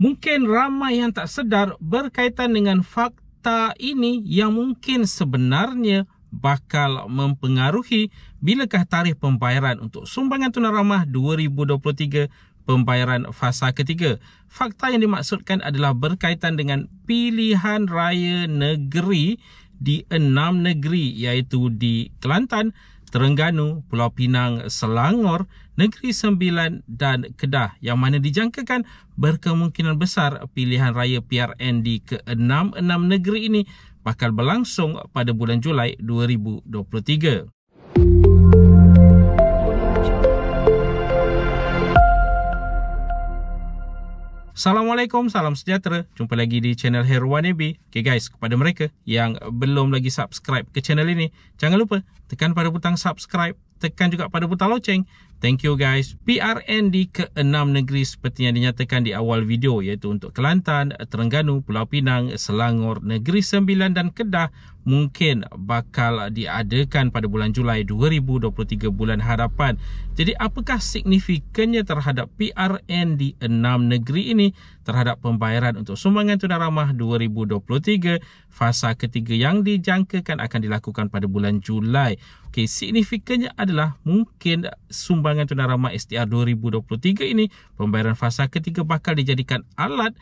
Mungkin ramai yang tak sedar berkaitan dengan fakta ini yang mungkin sebenarnya bakal mempengaruhi bilakah tarikh pembayaran untuk sumbangan tunai ramah 2023 pembayaran fasa ketiga. Fakta yang dimaksudkan adalah berkaitan dengan pilihan raya negeri di enam negeri iaitu di Kelantan, Terengganu, Pulau Pinang, Selangor, Negeri Sembilan dan Kedah yang mana dijangkakan berkemungkinan besar pilihan raya PRN di ke-66 negeri ini bakal berlangsung pada bulan Julai 2023. Assalamualaikum, salam sejahtera. Jumpa lagi di channel Herwan AB. Okay guys, kepada mereka yang belum lagi subscribe ke channel ini, jangan lupa tekan pada butang subscribe, tekan juga pada butang loceng Thank you guys. PRN di enam negeri seperti yang dinyatakan di awal video iaitu untuk Kelantan, Terengganu, Pulau Pinang, Selangor, Negeri Sembilan dan Kedah mungkin bakal diadakan pada bulan Julai 2023 bulan hadapan. Jadi apakah signifikannya terhadap PRN di enam negeri ini terhadap pembayaran untuk sumbangan tunai ramah 2023 fasa ketiga yang dijangkakan akan dilakukan pada bulan Julai. Okey, signifikannya adalah mungkin sumbangan penerbangan Tunarama STR 2023 ini, pembayaran fasa ketiga bakal dijadikan alat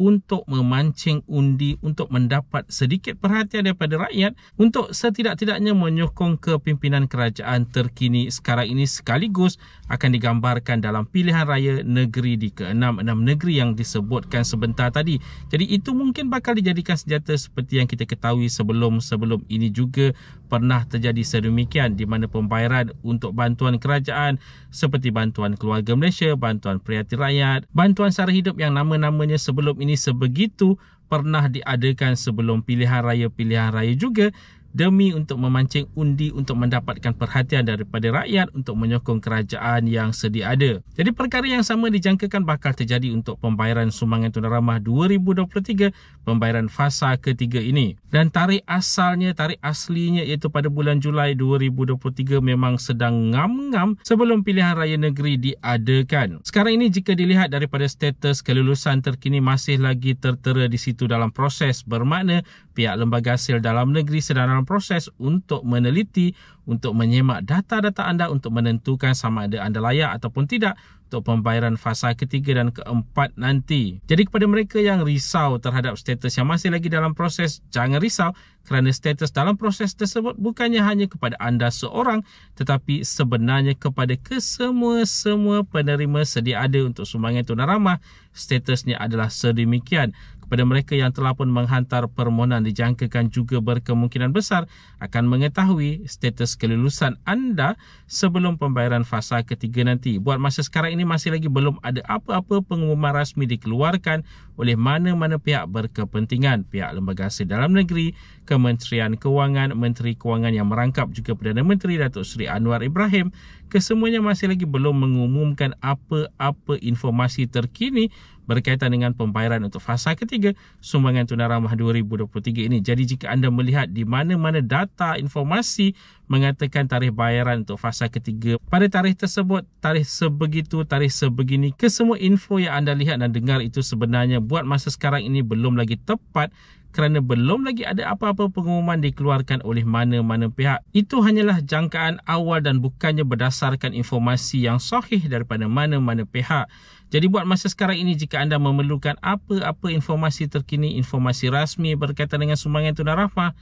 untuk memancing undi untuk mendapat sedikit perhatian daripada rakyat untuk setidak-tidaknya menyokong kepimpinan kerajaan terkini sekarang ini sekaligus akan digambarkan dalam pilihan raya negeri di keenam-enam negeri yang disebutkan sebentar tadi. Jadi itu mungkin bakal dijadikan senjata seperti yang kita ketahui sebelum-sebelum ini juga pernah terjadi sedemikian di mana pembayaran untuk bantuan kerajaan seperti bantuan keluarga Malaysia, bantuan prihatin rakyat, bantuan sara hidup yang nama-namanya sebelum ini ini sebegitu pernah diadakan sebelum pilihan raya-pilihan raya juga demi untuk memancing undi untuk mendapatkan perhatian daripada rakyat untuk menyokong kerajaan yang sedia ada. Jadi perkara yang sama dijangkakan bakal terjadi untuk pembayaran sumbangan tunai ramah 2023 pembayaran fasa ketiga ini. Dan tarikh asalnya, tarikh aslinya iaitu pada bulan Julai 2023 memang sedang ngam-ngam sebelum pilihan raya negeri diadakan. Sekarang ini jika dilihat daripada status kelulusan terkini masih lagi tertera di situ dalam proses bermakna pihak lembaga hasil dalam negeri sedang dalam proses untuk meneliti, untuk menyemak data-data anda untuk menentukan sama ada anda layak ataupun tidak untuk pembayaran fasa ketiga dan keempat nanti. Jadi kepada mereka yang risau terhadap status yang masih lagi dalam proses, jangan risau kerana status dalam proses tersebut bukannya hanya kepada anda seorang tetapi sebenarnya kepada kesemua-semua penerima sedia ada untuk sumbangan tunan ramah statusnya adalah sedemikian pada mereka yang telah pun menghantar permohonan dijangkakan juga berkemungkinan besar akan mengetahui status kelulusan anda sebelum pembayaran fasa ketiga nanti. Buat masa sekarang ini masih lagi belum ada apa-apa pengumuman rasmi dikeluarkan oleh mana-mana pihak berkepentingan. Pihak Lembaga Hasil Dalam Negeri, Kementerian Kewangan, Menteri Kewangan yang merangkap juga Perdana Menteri Datuk Seri Anwar Ibrahim kesemuanya masih lagi belum mengumumkan apa-apa informasi terkini berkaitan dengan pembayaran untuk fasa ketiga sumbangan tunai ramah 2023 ini. Jadi jika anda melihat di mana-mana data informasi mengatakan tarikh bayaran untuk fasa ketiga pada tarikh tersebut, tarikh sebegitu, tarikh sebegini, kesemua info yang anda lihat dan dengar itu sebenarnya buat masa sekarang ini belum lagi tepat kerana belum lagi ada apa-apa pengumuman dikeluarkan oleh mana-mana pihak. Itu hanyalah jangkaan awal dan bukannya berdasarkan informasi yang sahih daripada mana-mana pihak. Jadi buat masa sekarang ini jika anda memerlukan apa-apa informasi terkini, informasi rasmi berkaitan dengan sumbangan tunai rahmah,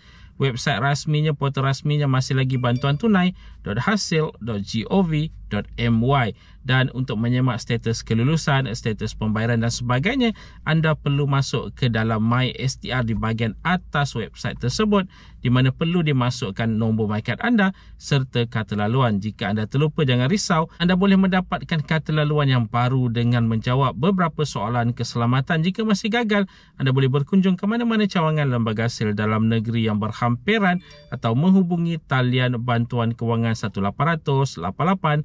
website rasminya, portal rasminya masih lagi bantuan tunai.hasil.gov.my www.mymy.my dan untuk menyemak status kelulusan, status pembayaran dan sebagainya, anda perlu masuk ke dalam MyStr di bahagian atas website tersebut di mana perlu dimasukkan nombor MyCard anda serta kata laluan. Jika anda terlupa, jangan risau. Anda boleh mendapatkan kata laluan yang baru dengan menjawab beberapa soalan keselamatan. Jika masih gagal, anda boleh berkunjung ke mana-mana cawangan lembaga sel dalam negeri yang berhampiran atau menghubungi talian bantuan kewangan 1800 88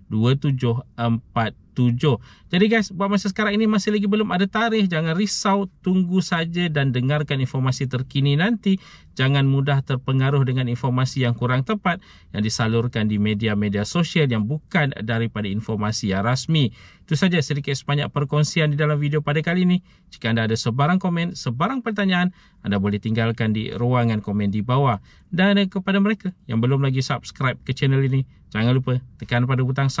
2747. Jadi guys, buat masa sekarang ini masih lagi belum ada tarikh, jangan risau, tunggu saja dan dengarkan informasi terkini nanti. Jangan mudah terpengaruh dengan informasi yang kurang tepat yang disalurkan di media-media sosial yang bukan daripada informasi yang rasmi. Itu saja sedikit sebanyak perkongsian di dalam video pada kali ini. Jika anda ada sebarang komen, sebarang pertanyaan, anda boleh tinggalkan di ruangan komen di bawah. Dan kepada mereka yang belum lagi subscribe ke channel ini, jangan lupa tekan pada butang subscribe